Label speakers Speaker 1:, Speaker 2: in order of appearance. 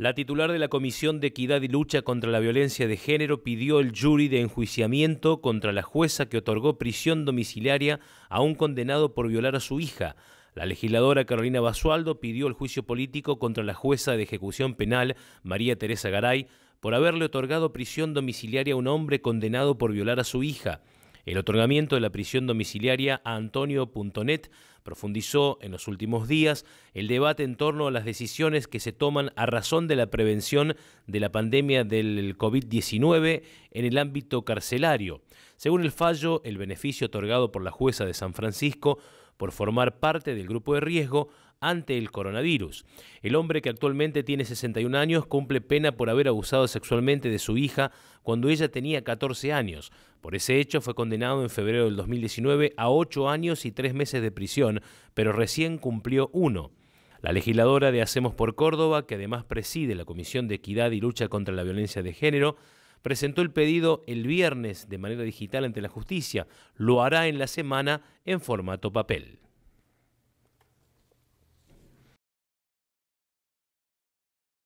Speaker 1: La titular de la Comisión de Equidad y Lucha contra la Violencia de Género pidió el jury de enjuiciamiento contra la jueza que otorgó prisión domiciliaria a un condenado por violar a su hija. La legisladora Carolina Basualdo pidió el juicio político contra la jueza de ejecución penal, María Teresa Garay, por haberle otorgado prisión domiciliaria a un hombre condenado por violar a su hija. El otorgamiento de la prisión domiciliaria a Antonio Puntonet Profundizó en los últimos días el debate en torno a las decisiones que se toman a razón de la prevención de la pandemia del COVID-19 en el ámbito carcelario. Según el fallo, el beneficio otorgado por la jueza de San Francisco por formar parte del grupo de riesgo ante el coronavirus. El hombre que actualmente tiene 61 años cumple pena por haber abusado sexualmente de su hija cuando ella tenía 14 años. Por ese hecho fue condenado en febrero del 2019 a 8 años y 3 meses de prisión pero recién cumplió uno. La legisladora de Hacemos por Córdoba, que además preside la Comisión de Equidad y Lucha contra la Violencia de Género, presentó el pedido el viernes de manera digital ante la justicia. Lo hará en la semana en formato papel.